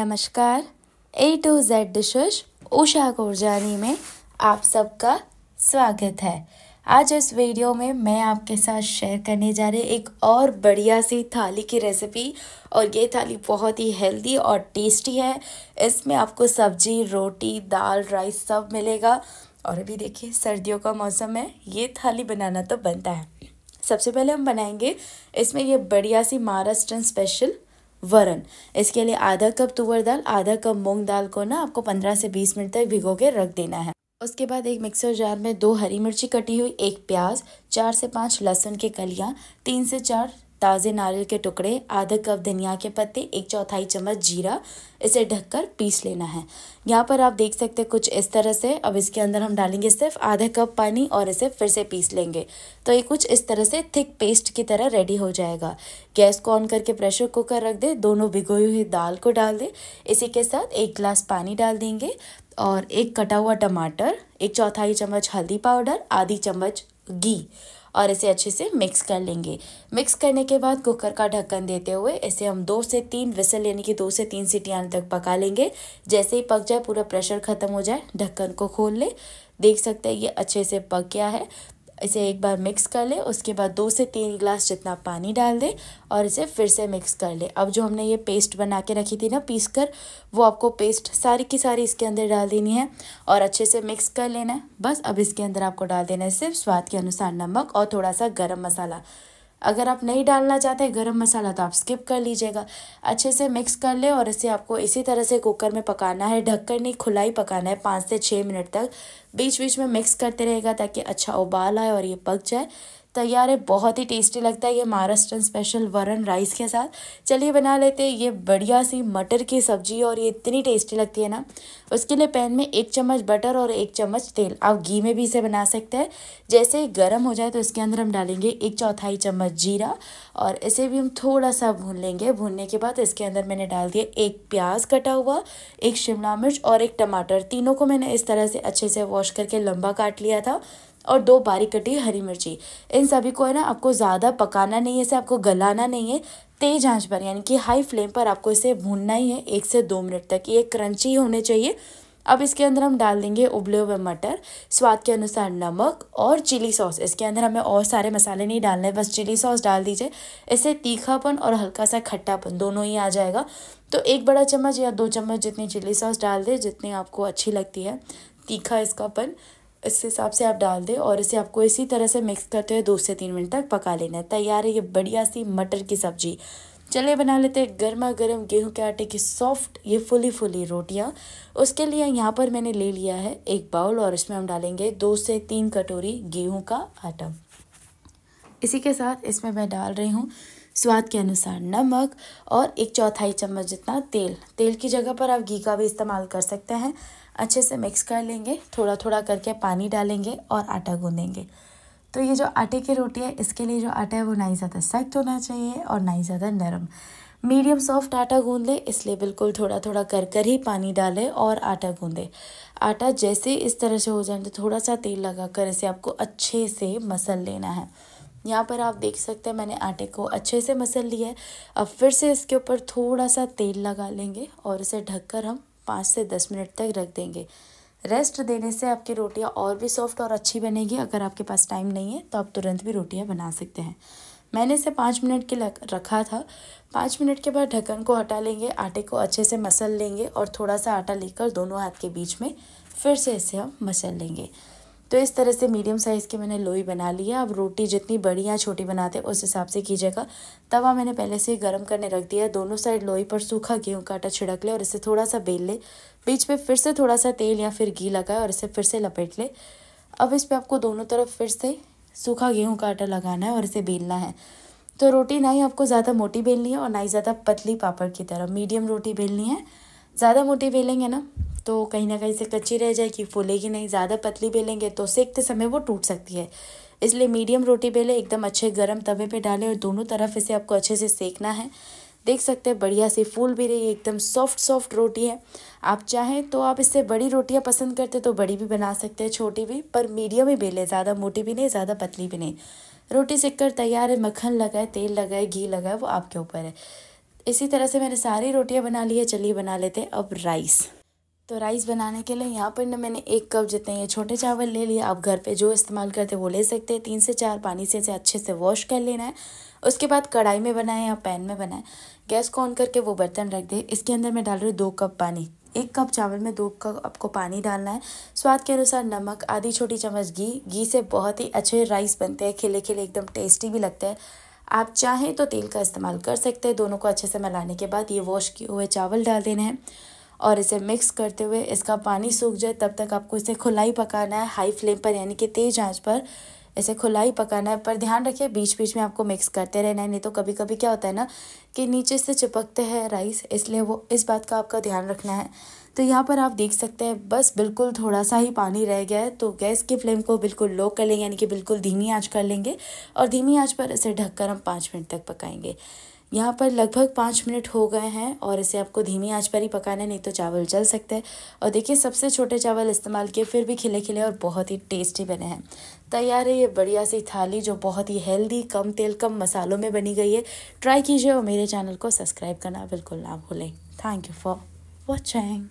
नमस्कार A to Z dishes Usha Korjani में आप सबका स्वागत है आज इस वीडियो में मैं आपके साथ शेयर करने जा रही एक और बढ़िया सी थाली की रेसिपी और ये थाली बहुत ही हेल्दी और टेस्टी है इसमें आपको सब्जी रोटी दाल राइस सब मिलेगा और अभी देखिए सर्दियों का मौसम है ये थाली बनाना तो बनता है सबसे पहले हम बनाएंगे इसमें ये बढ़िया सी महाराष्ट्र स्पेशल वरन इसके लिए आधा कप तुअर दाल आधा कप मूंग दाल को ना आपको 15 से 20 मिनट तक भिगो के रख देना है उसके बाद एक मिक्सर जार में दो हरी मिर्ची कटी हुई एक प्याज चार से पाँच लहसुन के कलियाँ तीन से चार ताज़े नारियल के टुकड़े आधा कप धनिया के पत्ते एक चौथाई चम्मच जीरा इसे ढककर पीस लेना है यहाँ पर आप देख सकते हैं कुछ इस तरह से अब इसके अंदर हम डालेंगे सिर्फ आधा कप पानी और इसे फिर से पीस लेंगे तो ये कुछ इस तरह से थिक पेस्ट की तरह रेडी हो जाएगा गैस को ऑन करके प्रेशर कुकर रख दे दोनों भिगोई हुई दाल को डाल दें इसी के साथ एक गिलास पानी डाल देंगे और एक कटा हुआ टमाटर एक चौथाई चम्मच हल्दी पाउडर आधी चम्मच घी और इसे अच्छे से मिक्स कर लेंगे मिक्स करने के बाद कुकर का ढक्कन देते हुए इसे हम दो से तीन विसल यानी कि दो से तीन सीटियाँ तक पका लेंगे जैसे ही पक जाए पूरा प्रेशर ख़त्म हो जाए ढक्कन को खोल लें देख सकते हैं ये अच्छे से पक गया है इसे एक बार मिक्स कर ले उसके बाद दो से तीन गिलास जितना पानी डाल दे और इसे फिर से मिक्स कर ले अब जो हमने ये पेस्ट बना के रखी थी ना पीस कर वो आपको पेस्ट सारी की सारी इसके अंदर डाल देनी है और अच्छे से मिक्स कर लेना है बस अब इसके अंदर आपको डाल देना है सिर्फ स्वाद के अनुसार नमक और थोड़ा सा गर्म मसाला अगर आप नहीं डालना चाहते हैं गर्म मसाला तो आप स्किप कर लीजिएगा अच्छे से मिक्स कर लें और इसे आपको इसी तरह से कुकर में पकाना है ढककर नहीं खुलाई पकाना है पाँच से छः मिनट तक बीच बीच में मिक्स करते रहेगा ताकि अच्छा उबाल आए और ये पक जाए तैयार है बहुत ही टेस्टी लगता है ये महाराष्ट्र स्पेशल वरण राइस के साथ चलिए बना लेते हैं ये बढ़िया सी मटर की सब्जी और ये इतनी टेस्टी लगती है ना उसके लिए पैन में एक चम्मच बटर और एक चम्मच तेल आप घी में भी इसे बना सकते हैं जैसे गर्म हो जाए तो इसके अंदर हम डालेंगे एक चौथाई चम्मच जीरा और इसे भी हम थोड़ा सा भून लेंगे भूनने के बाद इसके अंदर मैंने डाल दिया एक प्याज कटा हुआ एक शिमला मिर्च और एक टमाटर तीनों को मैंने इस तरह से अच्छे से वॉश करके लंबा काट लिया था और दो बारीक कटी हरी मिर्ची इन सभी को है ना आपको ज़्यादा पकाना नहीं है इसे आपको गलाना नहीं है तेज आंच पर यानी कि हाई फ्लेम पर आपको इसे भूनना ही है एक से दो मिनट तक ये क्रंची होने चाहिए अब इसके अंदर हम डाल देंगे उबले हुए मटर स्वाद के अनुसार नमक और चिली सॉस इसके अंदर हमें और सारे मसाले नहीं डालने बस चिली सॉस डाल दीजिए इससे तीखापन और हल्का सा खट्टापन दोनों ही आ जाएगा तो एक बड़ा चम्मच या दो चम्मच जितनी चिली सॉस डाल दें जितनी आपको अच्छी लगती है तीखा इसकापन इस हिसाब से आप डाल दें और इसे आपको इसी तरह से मिक्स करते हुए दो से तीन मिनट तक पका लेना है तैयार है ये बढ़िया सी मटर की सब्जी चलिए बना लेते हैं गर्मा गर्म गेहूँ के आटे की सॉफ्ट ये फुली फुली रोटियाँ उसके लिए यहाँ पर मैंने ले लिया है एक बाउल और इसमें हम डालेंगे दो से तीन कटोरी गेहूँ का आटा इसी के साथ इसमें मैं डाल रही हूँ स्वाद के अनुसार नमक और एक चौथाई चम्मच जितना तेल तेल की जगह पर आप घी का भी इस्तेमाल कर सकते हैं अच्छे से मिक्स कर लेंगे थोड़ा थोड़ा करके पानी डालेंगे और आटा गूंदेंगे तो ये जो आटे की रोटी है इसके लिए जो आटा है वो ना ही ज़्यादा सख्त होना चाहिए और ना ही ज़्यादा नरम मीडियम सॉफ्ट आटा गूंद लें इसलिए बिल्कुल थोड़ा थोड़ा कर कर ही पानी डालें और आटा गूंदे आटा जैसे इस तरह से हो जाए तो थोड़ा सा तेल लगा कर इसे आपको अच्छे से मसल लेना है यहाँ पर आप देख सकते हैं मैंने आटे को अच्छे से मसल लिया है अब फिर से इसके ऊपर थोड़ा सा तेल लगा लेंगे और इसे ढककर हम पाँच से दस मिनट तक रख देंगे रेस्ट देने से आपकी रोटियाँ और भी सॉफ्ट और अच्छी बनेगी अगर आपके पास टाइम नहीं है तो आप तुरंत भी रोटियाँ बना सकते हैं मैंने इसे पाँच मिनट के लग रखा था पाँच मिनट के बाद ढक्कन को हटा लेंगे आटे को अच्छे से मसल लेंगे और थोड़ा सा आटा लेकर दोनों हाथ के बीच में फिर से इसे हम मसल लेंगे तो इस तरह से मीडियम साइज़ के मैंने लोई बना लिया अब रोटी जितनी बड़ी या छोटी बनाते उस हिसाब से कीजिएगा तवा मैंने पहले से गर्म करने रख दिया है दोनों साइड लोई पर सूखा गेहूँ का आटा छिड़क ले और इसे थोड़ा सा बेल ले बीच में फिर से थोड़ा सा तेल या फिर घी लगाए और इसे फिर से लपेट ले अब इस पर आपको दोनों तरफ फिर से सूखा गेहूँ का आटा लगाना है और इसे बेलना है तो रोटी ना ही आपको ज़्यादा मोटी बेलनी है और ना ही ज़्यादा पतली पापड़ की तरह मीडियम रोटी बेलनी है ज़्यादा मोटी बेलेंगे ना तो कहीं ना कहीं से कच्ची रह जाएगी फूलेगी नहीं ज़्यादा पतली बेलेंगे तो सेकते समय वो टूट सकती है इसलिए मीडियम रोटी बेले एकदम अच्छे गर्म तवे पे डालें और दोनों तरफ इसे आपको अच्छे से सेकना है देख सकते हैं बढ़िया सी फूल भी रही है एकदम सॉफ्ट सॉफ्ट रोटी है आप चाहें तो आप इससे बड़ी रोटियां पसंद करते तो बड़ी भी बना सकते हैं छोटी भी पर मीडियम ही बेले ज़्यादा मोटी भी नहीं ज़्यादा पतली भी नहीं रोटी सेक कर तैयार है मक्खन लगाए तेल लगाए घी लगाए वो आपके ऊपर है इसी तरह से मैंने सारी रोटियाँ बना ली है चलिए बना लेते हैं अब राइस तो राइस बनाने के लिए यहाँ पर ना मैंने एक कप जितने ये छोटे चावल ले लिए आप घर पे जो इस्तेमाल करते वो ले सकते हैं तीन से चार पानी से इसे अच्छे से वॉश कर लेना है उसके बाद कढ़ाई में बनाएं या पैन में बनाएं गैस को ऑन करके वो बर्तन रख दें इसके अंदर मैं डाल रही हूँ दो कप पानी एक कप चावल में दो कप आपको पानी डालना है स्वाद के अनुसार नमक आधी छोटी चम्मच घी घी से बहुत ही अच्छे राइस बनते हैं खिले खिले एकदम टेस्टी भी लगते हैं आप चाहें तो तेल का इस्तेमाल कर सकते हैं दोनों को अच्छे से मिलाने के बाद ये वॉश किए हुए चावल डाल देने हैं और इसे मिक्स करते हुए इसका पानी सूख जाए तब तक आपको इसे खुलाई पकाना है हाई फ्लेम पर यानी कि तेज़ आंच पर इसे खुलाई पकाना है पर ध्यान रखिए बीच बीच में आपको मिक्स करते रहना है नहीं तो कभी कभी क्या होता है ना कि नीचे से चिपकते हैं राइस इसलिए वो इस बात का आपका ध्यान रखना है तो यहाँ पर आप देख सकते हैं बस बिल्कुल थोड़ा सा ही पानी रह गया है तो गैस की फ्लेम को बिल्कुल लो कर लेंगे यानी कि बिल्कुल धीमी आँच कर लेंगे और धीमी आँच पर इसे ढककर हम पाँच मिनट तक पकाएंगे यहाँ पर लगभग पाँच मिनट हो गए हैं और इसे आपको धीमी आंच पर ही पकाना है नहीं तो चावल जल सकते हैं और देखिए सबसे छोटे चावल इस्तेमाल किए फिर भी खिले खिले और बहुत ही टेस्टी बने हैं तैयार है ये बढ़िया सी थाली जो बहुत ही हेल्दी कम तेल कम मसालों में बनी गई है ट्राई कीजिए और मेरे चैनल को सब्सक्राइब करना बिल्कुल ना भूलें थैंक यू फॉर वॉचिंग